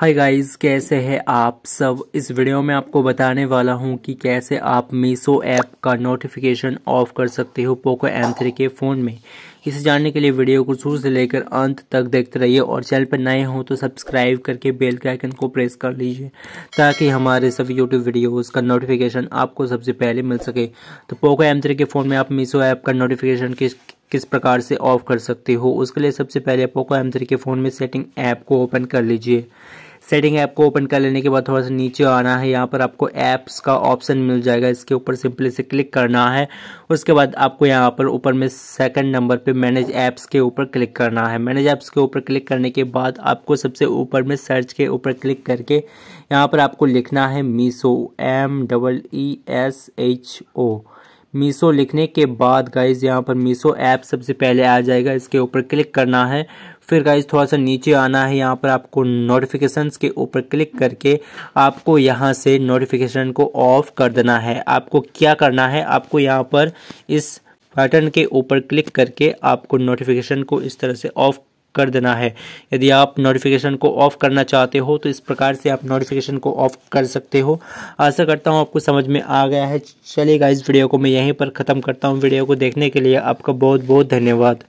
hi guys कैसे हैं आप सब इस वीडियो में आपको बताने वाला हूं कि कैसे आप मीसो ऐप का नोटिफिकेशन ऑफ कर सकते हो पोको एम थ्री के फ़ोन में इसे जानने के लिए वीडियो को शुरू से लेकर अंत तक देखते रहिए और चैनल पर नए हों तो सब्सक्राइब करके बेल के आइकन को प्रेस कर लीजिए ताकि हमारे सभी यूट्यूब वीडियोस का नोटिफिकेशन आपको सबसे पहले मिल सके तो पोको एम थ्री के फ़ोन में आप मीसो ऐप का नोटिफिकेशन किस किस प्रकार से ऑफ कर सकते हो उसके लिए सबसे पहले पोको एम थ्री के फ़ोन में सेटिंग ऐप को ओपन कर लीजिए सेटिंग ऐप को ओपन कर लेने के बाद थोड़ा सा नीचे आना है यहाँ पर आपको ऐप्स का ऑप्शन मिल जाएगा इसके ऊपर सिंपली से क्लिक करना है उसके बाद आपको यहाँ पर ऊपर में सेकंड नंबर पे मैनेज ऐप्स के ऊपर क्लिक करना है मैनेज ऐप्स के ऊपर क्लिक करने के बाद आपको सबसे ऊपर में सर्च के ऊपर क्लिक करके यहाँ पर आपको लिखना है Meesho M double E S H O Meesho लिखने के बाद गाइज यहाँ पर मीसो ऐप सबसे पहले आ जाएगा इसके ऊपर क्लिक करना है फिर गाइज थोड़ा सा नीचे आना है यहाँ पर आपको नोटिफिकेशंस के ऊपर क्लिक करके आपको यहाँ से नोटिफिकेशन को ऑफ कर देना है आपको क्या करना है आपको यहाँ पर इस बटन के ऊपर क्लिक करके आपको नोटिफिकेशन को इस तरह से ऑफ कर देना है यदि आप नोटिफिकेशन को ऑफ करना चाहते हो तो इस प्रकार से आप नोटिफिकेशन को ऑफ कर सकते हो आशा करता हूँ आपको समझ में आ गया है चलिएगा इस वीडियो को मैं यहीं पर ख़त्म करता हूँ वीडियो को देखने के लिए आपका बहुत बहुत धन्यवाद